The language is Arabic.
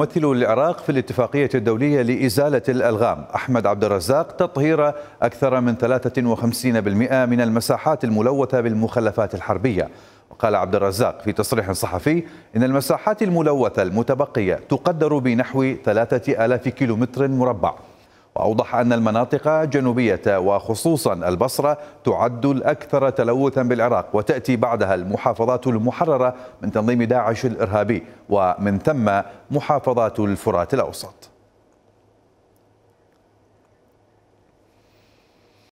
ممثل العراق في الاتفاقية الدولية لإزالة الألغام أحمد عبد الرزاق تطهير أكثر من 53% من المساحات الملوثة بالمخلفات الحربية وقال عبد الرزاق في تصريح صحفي إن المساحات الملوثة المتبقية تقدر بنحو 3000 كيلومتر مربع وأوضح أن المناطق الجنوبية وخصوصا البصرة تعد الأكثر تلوثا بالعراق وتأتي بعدها المحافظات المحررة من تنظيم داعش الإرهابي ومن ثم محافظات الفرات الأوسط